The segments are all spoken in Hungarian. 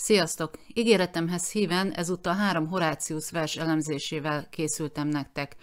Sziasztok! Ígéretemhez híven ezúttal három Horácius vers elemzésével készültem nektek.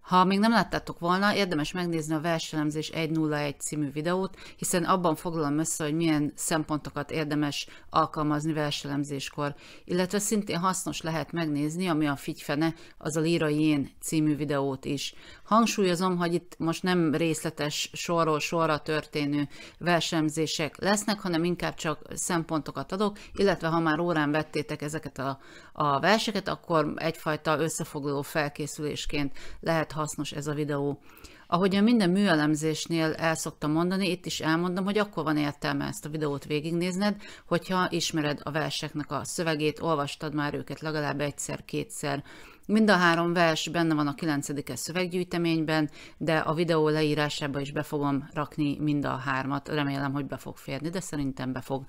Ha még nem láttátok volna, érdemes megnézni a Verselemzés 101 című videót, hiszen abban foglalom össze, hogy milyen szempontokat érdemes alkalmazni verselemzéskor, illetve szintén hasznos lehet megnézni, ami a figyfene, az a Lírai Én című videót is. Hangsúlyozom, hogy itt most nem részletes sorról sorra történő versemzések lesznek, hanem inkább csak szempontokat adok, illetve ha már órán vettétek ezeket a, a verseket, akkor egyfajta összefoglaló felkészülésként lehet hasznos ez a videó. a minden műelemzésnél el szoktam mondani, itt is elmondom, hogy akkor van értelme ezt a videót végignézned, hogyha ismered a verseknek a szövegét, olvastad már őket legalább egyszer-kétszer, Mind a három vers benne van a 9 szöveggyűjteményben, de a videó leírásába is be fogom rakni mind a hármat. Remélem, hogy be fog férni, de szerintem be fog.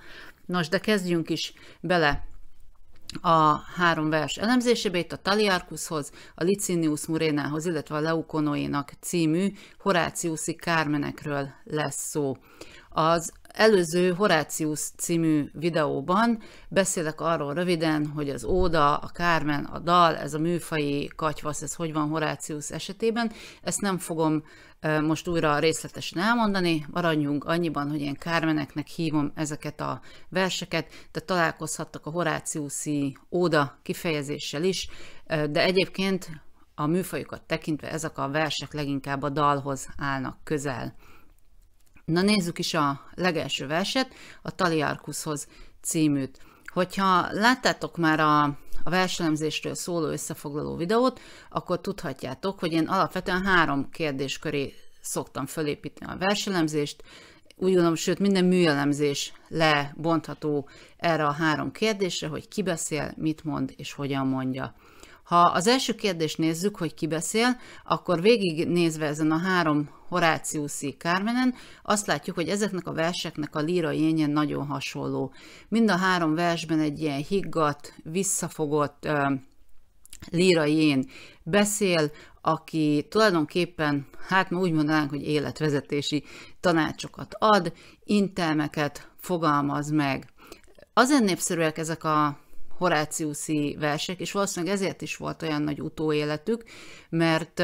Nos, de kezdjünk is bele a három vers elemzésébe, itt a Taliarkushoz, a Licinius Murénához, illetve a Leukonoénak című Horáciuszi Kármenekről lesz szó. Az előző Horácius című videóban beszélek arról röviden, hogy az óda, a kármen, a dal, ez a műfai katyvasz, ez hogy van Horácius esetében. Ezt nem fogom most újra részletesen elmondani, maradjunk annyiban, hogy én kármeneknek hívom ezeket a verseket, de találkozhattak a Horáciuszi óda kifejezéssel is, de egyébként a műfajukat tekintve ezek a versek leginkább a dalhoz állnak közel. Na nézzük is a legelső verset, a Taliarkuszhoz címűt. Hogyha láttátok már a, a verselemzésről szóló összefoglaló videót, akkor tudhatjátok, hogy én alapvetően három kérdés köré szoktam fölépíteni a verselemzést, úgy gondolom, sőt minden műelemzés lebontható erre a három kérdésre, hogy ki beszél, mit mond és hogyan mondja. Ha az első kérdést nézzük, hogy ki beszél, akkor végignézve ezen a három Horáciuszi Kármenen, azt látjuk, hogy ezeknek a verseknek a líra jényen nagyon hasonló. Mind a három versben egy ilyen higgadt, visszafogott líra jén beszél, aki tulajdonképpen, hát ma úgy mondanánk, hogy életvezetési tanácsokat ad, intelmeket fogalmaz meg. Azért népszerűek ezek a horáciuszi versek, és valószínűleg ezért is volt olyan nagy utóéletük, mert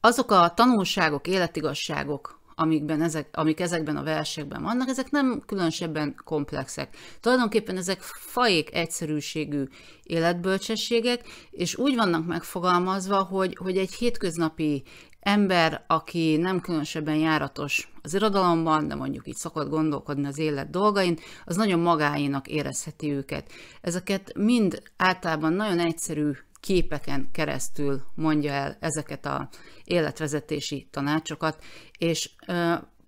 azok a tanulságok, életigazságok, amikben ezek, amik ezekben a versekben vannak, ezek nem különösebben komplexek. Tulajdonképpen ezek faék egyszerűségű életbölcsességek, és úgy vannak megfogalmazva, hogy, hogy egy hétköznapi ember, aki nem különösebben járatos az irodalomban, de mondjuk így szokott gondolkodni az élet dolgain, az nagyon magáinak érezheti őket. Ezeket mind általában nagyon egyszerű képeken keresztül mondja el ezeket a életvezetési tanácsokat, és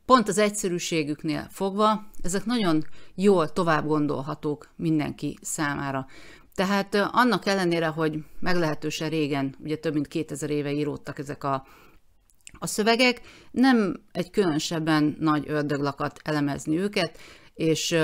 pont az egyszerűségüknél fogva, ezek nagyon jól tovább gondolhatók mindenki számára. Tehát annak ellenére, hogy meglehetősen régen, ugye több mint 2000 éve íródtak ezek a a szövegek, nem egy különösebben nagy ördöglakat elemezni őket, és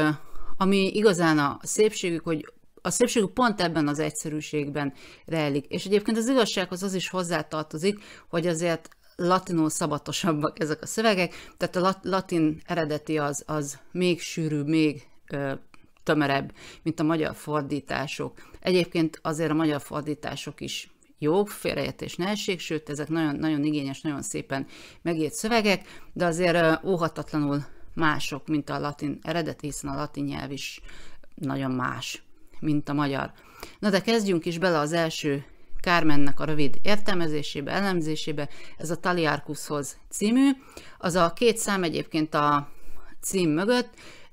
ami igazán a szépségük, hogy a szépségük pont ebben az egyszerűségben rejlik. És egyébként az igazsághoz az is hozzátartozik, hogy azért latinul szabatosabbak ezek a szövegek, tehát a latin eredeti az, az még sűrűbb, még ö, mint a magyar fordítások. Egyébként azért a magyar fordítások is jó, félreértés ne essék, sőt, ezek nagyon, nagyon igényes, nagyon szépen megírt szövegek, de azért óhatatlanul mások, mint a latin eredet, hiszen a latin nyelv is nagyon más, mint a magyar. Na de kezdjünk is bele az első Kármennek a rövid értelmezésébe, elemzésébe, ez a Taliarkuszhoz című. Az a két szám egyébként a cím mögött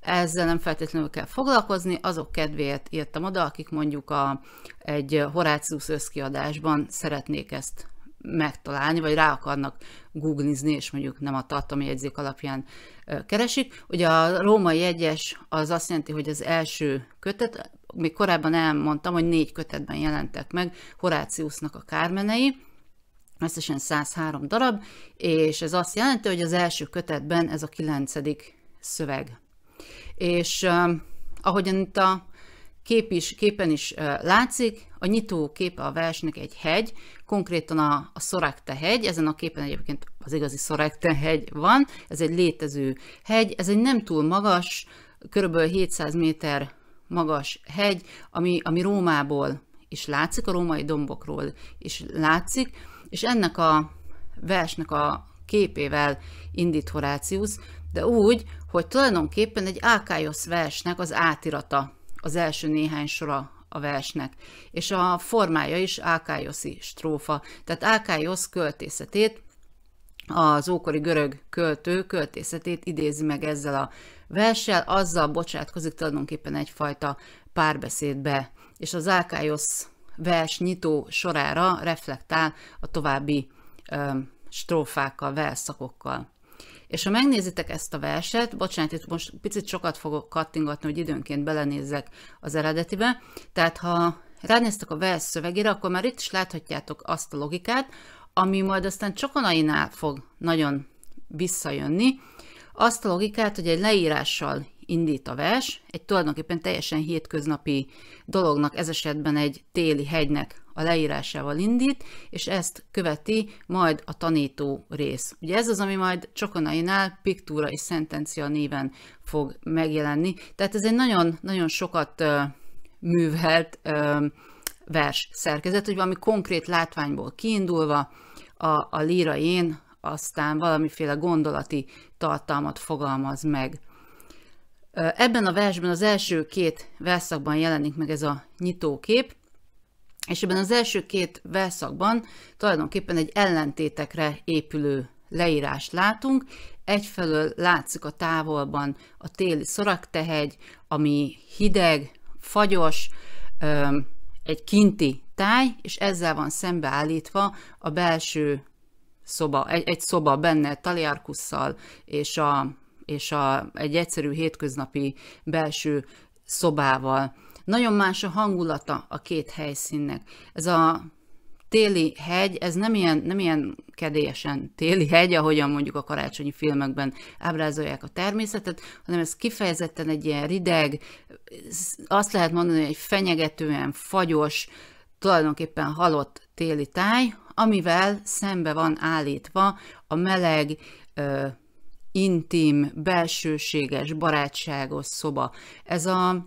ezzel nem feltétlenül kell foglalkozni, azok kedvéért írtam oda, akik mondjuk a, egy Horácius összkiadásban szeretnék ezt megtalálni, vagy rá akarnak googlizni, és mondjuk nem a jegyzék alapján keresik. Ugye a római egyes az azt jelenti, hogy az első kötet, még korábban elmondtam, hogy négy kötetben jelentek meg Horáciusnak a kármenei, összesen 103 darab, és ez azt jelenti, hogy az első kötetben ez a kilencedik szöveg és ahogyan itt a kép is, képen is látszik, a nyitó képe a versnek egy hegy, konkrétan a, a Szorekte hegy, ezen a képen egyébként az igazi Szorekte hegy van, ez egy létező hegy, ez egy nem túl magas, kb. 700 méter magas hegy, ami, ami Rómából is látszik, a római dombokról is látszik, és ennek a versnek a képével indít Horácius, de úgy, hogy tulajdonképpen egy Ákályosz versnek az átirata, az első néhány sora a versnek, és a formája is Ákályoszi strófa, tehát Ákályosz költészetét, az ókori görög költő költészetét idézi meg ezzel a verssel, azzal bocsátkozik tulajdonképpen egyfajta párbeszédbe, és az Ákályosz vers nyitó sorára reflektál a további ö, strófákkal, verszakokkal. És ha megnézitek ezt a verset, bocsánat, itt most picit sokat fogok kattingatni, hogy időnként belenézzek az eredetibe, tehát ha ránéztek a vers szövegére, akkor már itt is láthatjátok azt a logikát, ami majd aztán Csokonainál fog nagyon visszajönni, azt a logikát, hogy egy leírással indít a vers, egy tulajdonképpen teljesen hétköznapi dolognak, ez esetben egy téli hegynek a leírásával indít, és ezt követi majd a tanító rész. Ugye ez az, ami majd Csokonainál piktúra és szentencia néven fog megjelenni, tehát ez egy nagyon-nagyon sokat uh, művelt uh, vers szerkezet, hogy valami konkrét látványból kiindulva a, a líra én aztán valamiféle gondolati tartalmat fogalmaz meg. Ebben a versben az első két verszakban jelenik meg ez a nyitókép, és ebben az első két verszakban tulajdonképpen egy ellentétekre épülő leírást látunk. Egyfelől látszik a távolban a téli szoraktehegy, ami hideg, fagyos, egy kinti táj, és ezzel van szembeállítva a belső szoba, egy, egy szoba benne taliarkusszal és a és a, egy egyszerű hétköznapi belső szobával. Nagyon más a hangulata a két helyszínnek. Ez a téli hegy, ez nem ilyen, nem ilyen kedélyesen téli hegy, ahogyan mondjuk a karácsonyi filmekben ábrázolják a természetet, hanem ez kifejezetten egy ilyen rideg, azt lehet mondani, hogy egy fenyegetően fagyos, tulajdonképpen halott téli táj, amivel szembe van állítva a meleg, intim, belsőséges, barátságos szoba. Ez a,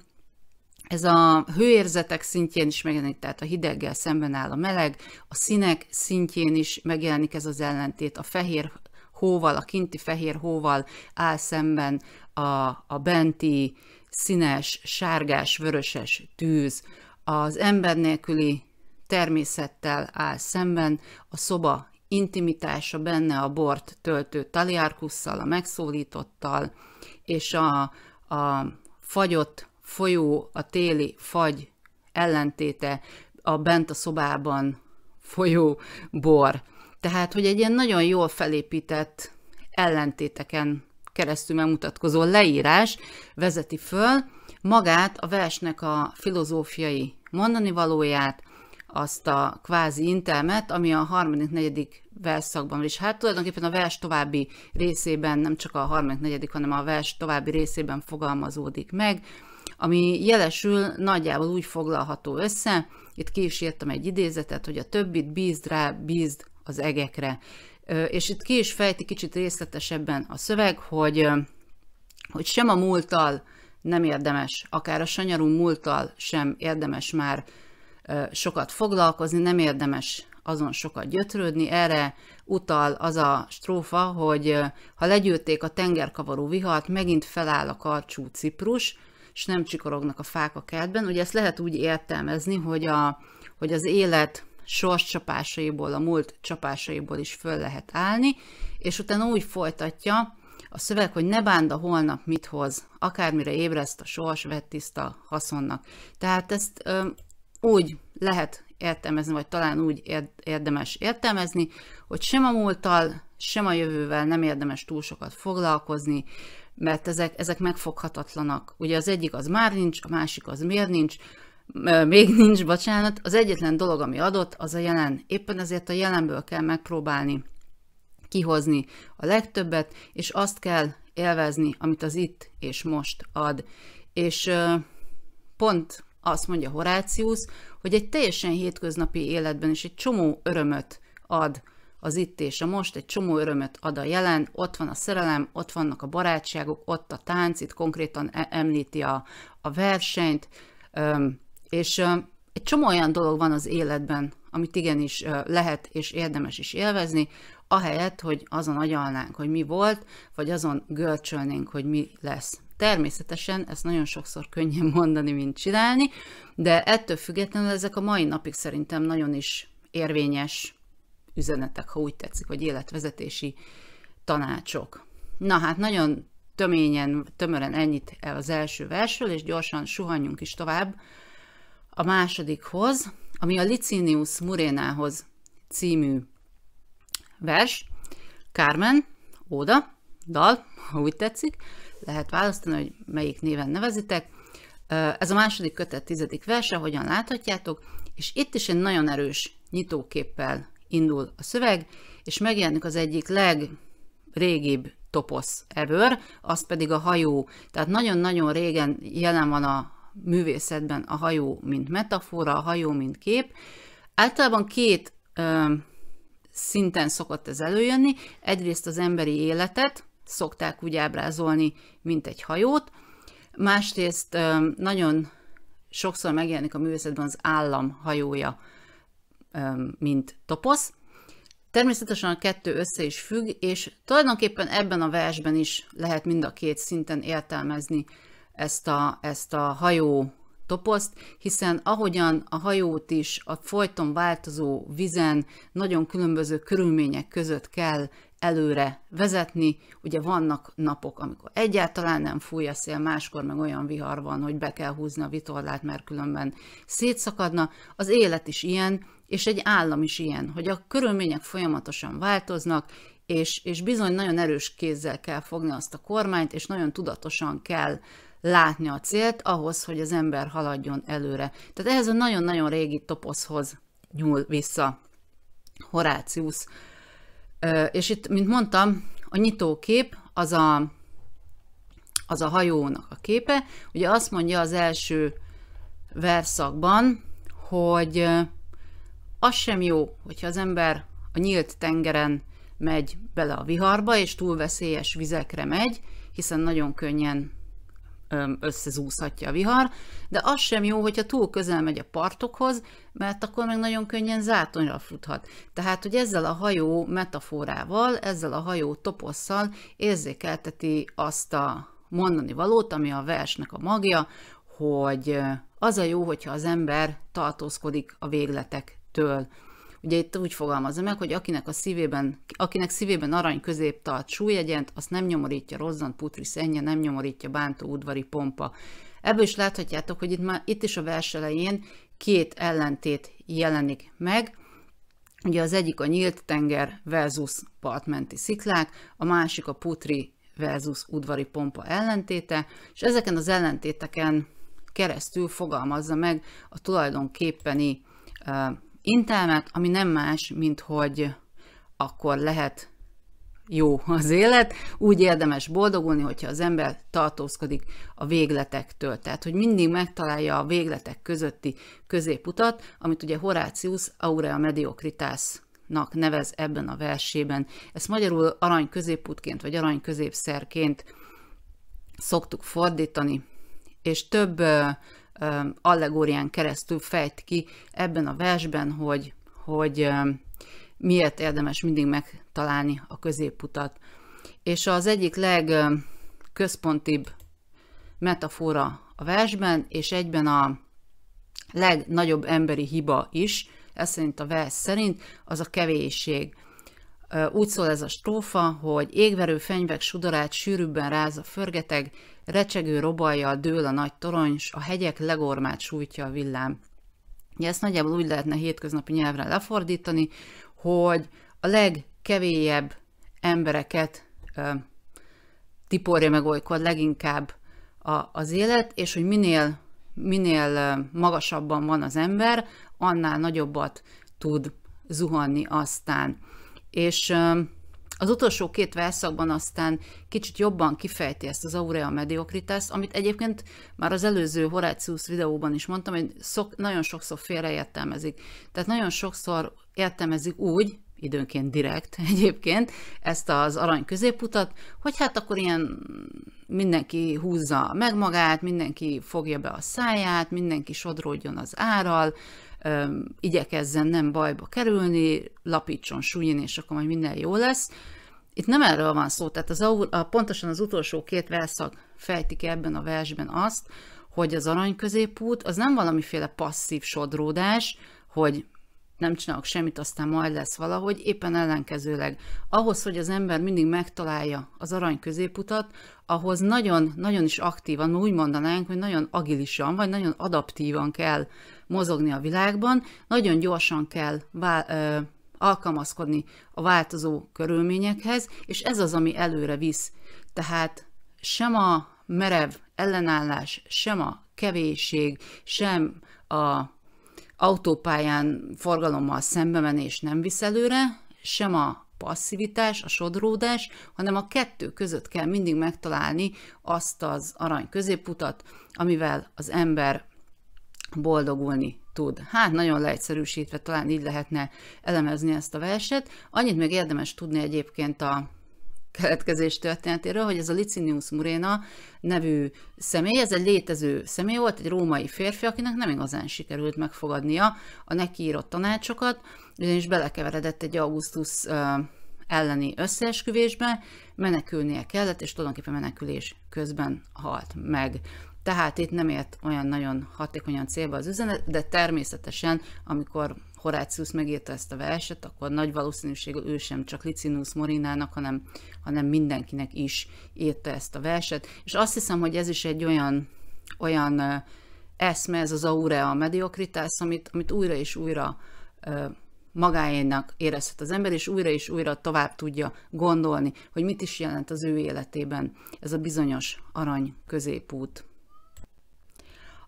ez a hőérzetek szintjén is megjelenik, tehát a hideggel szemben áll a meleg, a színek szintjén is megjelenik ez az ellentét, a fehér hóval, a kinti fehér hóval áll szemben a, a benti színes, sárgás, vöröses tűz, az ember nélküli természettel áll szemben a szoba intimitása benne a bort töltő taliárkusszal, a megszólítottal, és a, a fagyott folyó, a téli fagy ellentéte a bent a szobában folyó bor. Tehát, hogy egy ilyen nagyon jól felépített ellentéteken keresztül megmutatkozó leírás vezeti föl magát a versnek a filozófiai mondani valóját, azt a kvázi intelmet, ami a harmadik, negyedik verszakban is hát tulajdonképpen a vers további részében, nem csak a harmadik, negyedik, hanem a vers további részében fogalmazódik meg, ami jelesül nagyjából úgy foglalható össze, itt ki is írtam egy idézetet, hogy a többit bízd rá, bízd az egekre. És itt ki is fejti kicsit részletesebben a szöveg, hogy, hogy sem a múltal nem érdemes, akár a sanyarú múltal sem érdemes már sokat foglalkozni, nem érdemes azon sokat gyötrődni. Erre utal az a strófa, hogy ha legyűrték a tengerkavaró vihart, megint feláll a karcsú ciprus, és nem csikorognak a fák a kertben. Ugye ezt lehet úgy értelmezni, hogy, a, hogy az élet csapásaiból, a múlt csapásaiból is föl lehet állni, és utána úgy folytatja a szöveg, hogy ne bánda holnap mit hoz, akármire ébreszt a sors, vett tiszta haszonnak. Tehát ezt úgy lehet értelmezni, vagy talán úgy érdemes értelmezni, hogy sem a múlttal, sem a jövővel nem érdemes túl sokat foglalkozni, mert ezek, ezek megfoghatatlanak. Ugye az egyik az már nincs, a másik az miért nincs, még nincs, bocsánat. Az egyetlen dolog, ami adott, az a jelen. Éppen ezért a jelenből kell megpróbálni kihozni a legtöbbet, és azt kell élvezni, amit az itt és most ad. És pont azt mondja Horácius, hogy egy teljesen hétköznapi életben is egy csomó örömöt ad az itt és a most, egy csomó örömöt ad a jelen, ott van a szerelem, ott vannak a barátságok, ott a tánc, itt konkrétan e- említi a, a versenyt, és egy csomó olyan dolog van az életben, amit igenis lehet és érdemes is élvezni, ahelyett, hogy azon agyalnánk, hogy mi volt, vagy azon görcsölnénk, hogy mi lesz. Természetesen ezt nagyon sokszor könnyen mondani, mint csinálni, de ettől függetlenül ezek a mai napig szerintem nagyon is érvényes üzenetek, ha úgy tetszik, vagy életvezetési tanácsok. Na hát nagyon töményen, tömören ennyit el az első versről, és gyorsan suhanjunk is tovább a másodikhoz, ami a Licinius Murénához című vers, Carmen, óda, dal, ha úgy tetszik, lehet választani, hogy melyik néven nevezitek. Ez a második kötet tizedik verse, hogyan láthatjátok, és itt is egy nagyon erős nyitóképpel indul a szöveg, és megjelenik az egyik legrégibb toposz ever, az pedig a hajó. Tehát nagyon-nagyon régen jelen van a művészetben a hajó, mint metafora, a hajó, mint kép. Általában két ö, szinten szokott ez előjönni. Egyrészt az emberi életet, szokták úgy ábrázolni, mint egy hajót. Másrészt nagyon sokszor megjelenik a művészetben az állam hajója, mint toposz. Természetesen a kettő össze is függ, és tulajdonképpen ebben a versben is lehet mind a két szinten értelmezni ezt a, ezt a hajó toposzt, hiszen ahogyan a hajót is a folyton változó vizen nagyon különböző körülmények között kell előre vezetni. Ugye vannak napok, amikor egyáltalán nem fúj a szél, máskor meg olyan vihar van, hogy be kell húzni a vitorlát, mert különben szétszakadna. Az élet is ilyen, és egy állam is ilyen, hogy a körülmények folyamatosan változnak, és, és bizony nagyon erős kézzel kell fogni azt a kormányt, és nagyon tudatosan kell látni a célt ahhoz, hogy az ember haladjon előre. Tehát ehhez a nagyon-nagyon régi toposzhoz nyúl vissza Horácius és itt, mint mondtam, a nyitókép az a, az a hajónak a képe. Ugye azt mondja az első verszakban, hogy az sem jó, hogyha az ember a nyílt tengeren megy bele a viharba, és túl veszélyes vizekre megy, hiszen nagyon könnyen összezúszhatja a vihar, de az sem jó, hogyha túl közel megy a partokhoz, mert akkor meg nagyon könnyen zátonyra futhat. Tehát, hogy ezzel a hajó metaforával, ezzel a hajó toposszal érzékelteti azt a mondani valót, ami a versnek a magja, hogy az a jó, hogyha az ember tartózkodik a végletektől. Ugye itt úgy fogalmazza meg, hogy akinek, a szívében, akinek szívében arany közép tart súlyegyent, azt nem nyomorítja rozzant putri szennye, nem nyomorítja bántó udvari pompa. Ebből is láthatjátok, hogy itt, már, itt is a vers elején két ellentét jelenik meg, Ugye az egyik a nyílt tenger versus partmenti sziklák, a másik a putri versus udvari pompa ellentéte, és ezeken az ellentéteken keresztül fogalmazza meg a tulajdonképpeni intelmet, ami nem más, mint hogy akkor lehet jó az élet, úgy érdemes boldogulni, hogyha az ember tartózkodik a végletektől. Tehát, hogy mindig megtalálja a végletek közötti középutat, amit ugye Horácius Aurea Mediocritas nevez ebben a versében. Ezt magyarul arany középútként vagy arany középszerként szoktuk fordítani, és több allegórián keresztül fejt ki ebben a versben, hogy, hogy miért érdemes mindig megtalálni a középutat. És az egyik legközpontibb metafora a versben, és egyben a legnagyobb emberi hiba is, ez szerint a vers szerint, az a kevésség. Úgy szól ez a strófa, hogy égverő fenyvek sudorát sűrűbben ráz a förgeteg, recsegő robajjal dől a nagy torony, s a hegyek legormát sújtja a villám. Ugye ezt nagyjából úgy lehetne hétköznapi nyelvre lefordítani, hogy a legkevélyebb embereket ö, tiporja meg olykor leginkább a, az élet, és hogy minél, minél magasabban van az ember, annál nagyobbat tud zuhanni aztán. És ö, az utolsó két verszakban aztán kicsit jobban kifejti ezt az aurea mediocritas, amit egyébként már az előző Horácius videóban is mondtam, hogy szok, nagyon sokszor félreértelmezik. Tehát nagyon sokszor értelmezik úgy, időnként direkt egyébként, ezt az arany középutat, hogy hát akkor ilyen mindenki húzza meg magát, mindenki fogja be a száját, mindenki sodródjon az áral, um, igyekezzen nem bajba kerülni, lapítson, súlyin, és akkor majd minden jó lesz. Itt nem erről van szó, tehát az, a, pontosan az utolsó két verszak fejtik ebben a versben azt, hogy az arany középút az nem valamiféle passzív sodródás, hogy nem csinálok semmit, aztán majd lesz valahogy, éppen ellenkezőleg. Ahhoz, hogy az ember mindig megtalálja az arany középutat, ahhoz nagyon, nagyon is aktívan, úgy mondanánk, hogy nagyon agilisan, vagy nagyon adaptívan kell mozogni a világban, nagyon gyorsan kell ö, alkalmazkodni a változó körülményekhez, és ez az, ami előre visz. Tehát sem a merev ellenállás, sem a kevésség, sem a autópályán forgalommal szembe menés nem visz előre, sem a passzivitás, a sodródás, hanem a kettő között kell mindig megtalálni azt az arany középutat, amivel az ember boldogulni tud. Hát nagyon leegyszerűsítve talán így lehetne elemezni ezt a verset. Annyit még érdemes tudni egyébként a keletkezés történetéről, hogy ez a Licinius Murena nevű személy, ez egy létező személy volt, egy római férfi, akinek nem igazán sikerült megfogadnia a neki írott tanácsokat, ugyanis belekeveredett egy augusztus elleni összeesküvésbe, menekülnie kellett, és tulajdonképpen menekülés közben halt meg tehát itt nem ért olyan nagyon hatékonyan célba az üzenet, de természetesen, amikor Horácius megírta ezt a verset, akkor nagy valószínűséggel ő sem csak Licinus Morinának, hanem, hanem mindenkinek is írta ezt a verset. És azt hiszem, hogy ez is egy olyan, olyan eszme, ez az aurea mediokritás, amit, amit újra és újra magáénak érezhet az ember, és újra és újra tovább tudja gondolni, hogy mit is jelent az ő életében ez a bizonyos arany középút.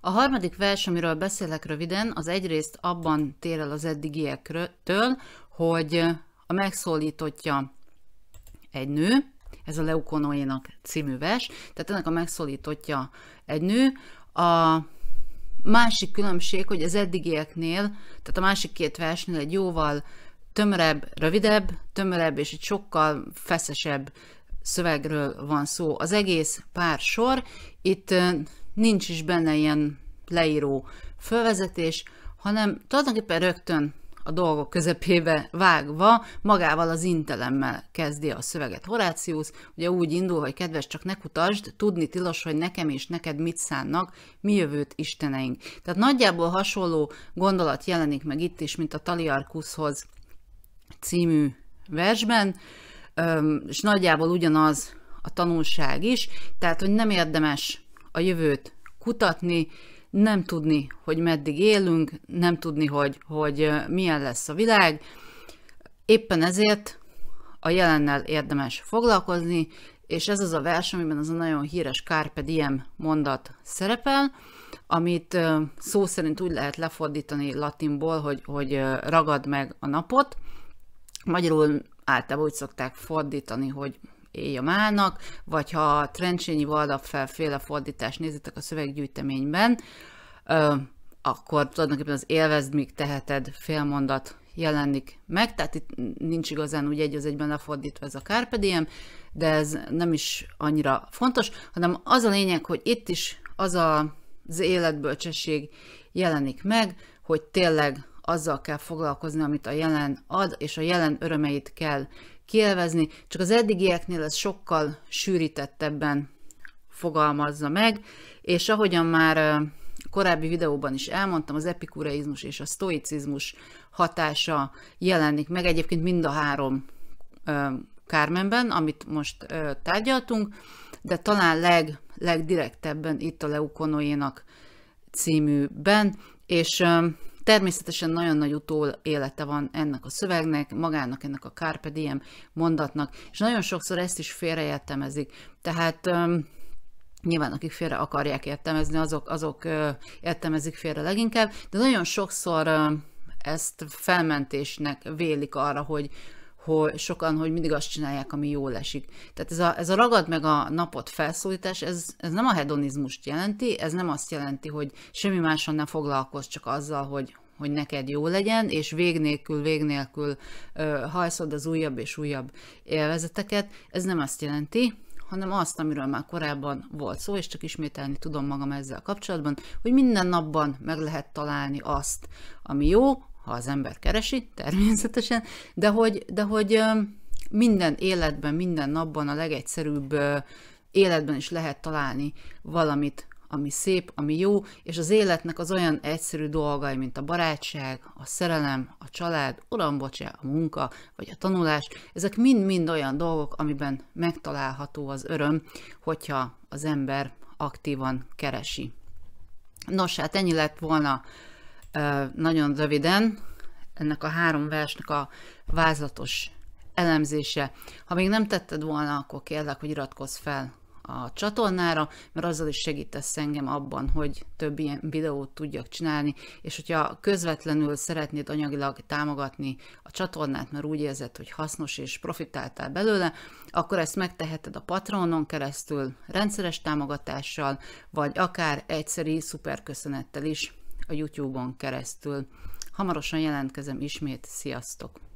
A harmadik vers, amiről beszélek röviden, az egyrészt abban tér el az eddigiektől, hogy a megszólítottja egy nő, ez a Leukonoénak című vers, tehát ennek a megszólítottja egy nő. A másik különbség, hogy az eddigieknél, tehát a másik két versnél egy jóval tömörebb, rövidebb, tömörebb és egy sokkal feszesebb szövegről van szó. Az egész pár sor, itt nincs is benne ilyen leíró fölvezetés, hanem tulajdonképpen rögtön a dolgok közepébe vágva, magával az intelemmel kezdi a szöveget Horácius, ugye úgy indul, hogy kedves, csak ne kutasd, tudni tilos, hogy nekem és neked mit szánnak, mi jövőt isteneink. Tehát nagyjából hasonló gondolat jelenik meg itt is, mint a Taliarkuszhoz című versben, és nagyjából ugyanaz a tanulság is, tehát hogy nem érdemes a jövőt kutatni, nem tudni, hogy meddig élünk, nem tudni, hogy, hogy milyen lesz a világ. Éppen ezért a jelennel érdemes foglalkozni, és ez az a vers, amiben az a nagyon híres Carpe Diem mondat szerepel, amit szó szerint úgy lehet lefordítani latinból, hogy, hogy ragad meg a napot. Magyarul általában úgy szokták fordítani, hogy a málnak, vagy ha Trencsényi Valdap felféle fordítást nézitek a szöveggyűjteményben, ö, akkor tulajdonképpen az élvezd, míg teheted félmondat jelenik meg, tehát itt nincs igazán úgy egy az egyben lefordítva ez a Carpe Diem, de ez nem is annyira fontos, hanem az a lényeg, hogy itt is az a, az életbölcsesség jelenik meg, hogy tényleg azzal kell foglalkozni, amit a jelen ad, és a jelen örömeit kell kielvezni, csak az eddigieknél ez sokkal sűrítettebben fogalmazza meg, és ahogyan már korábbi videóban is elmondtam, az epikureizmus és a sztoicizmus hatása jelenik meg egyébként mind a három Kármenben, amit most tárgyaltunk, de talán leg, legdirektebben itt a Leukonoénak címűben, és Természetesen nagyon nagy utól élete van ennek a szövegnek, magának, ennek a Carpe Diem mondatnak, és nagyon sokszor ezt is félreértelmezik. Tehát Nyilván, akik félre akarják értelmezni, azok, azok értelmezik félre leginkább, de nagyon sokszor ezt felmentésnek vélik arra, hogy, hogy sokan, hogy mindig azt csinálják, ami jól esik. Tehát ez a, ez a ragad meg a napot felszólítás, ez, ez nem a hedonizmust jelenti, ez nem azt jelenti, hogy semmi máson nem foglalkozz, csak azzal, hogy, hogy neked jó legyen, és vég nélkül, vég nélkül ö, hajszod az újabb és újabb élvezeteket. Ez nem azt jelenti, hanem azt, amiről már korábban volt szó, és csak ismételni tudom magam ezzel kapcsolatban, hogy minden napban meg lehet találni azt, ami jó, ha az ember keresi, természetesen, de hogy, de hogy minden életben, minden napban a legegyszerűbb életben is lehet találni valamit, ami szép, ami jó, és az életnek az olyan egyszerű dolgai, mint a barátság, a szerelem, a család, uram, bocsá, a munka, vagy a tanulás, ezek mind-mind olyan dolgok, amiben megtalálható az öröm, hogyha az ember aktívan keresi. Nos, hát ennyi lett volna nagyon röviden ennek a három versnek a vázlatos elemzése. Ha még nem tetted volna, akkor kérlek, hogy iratkozz fel a csatornára, mert azzal is segítesz engem abban, hogy több ilyen videót tudjak csinálni, és hogyha közvetlenül szeretnéd anyagilag támogatni a csatornát, mert úgy érzed, hogy hasznos és profitáltál belőle, akkor ezt megteheted a Patronon keresztül, rendszeres támogatással, vagy akár egyszeri szuperköszönettel is, a YouTube-on keresztül. Hamarosan jelentkezem ismét, sziasztok!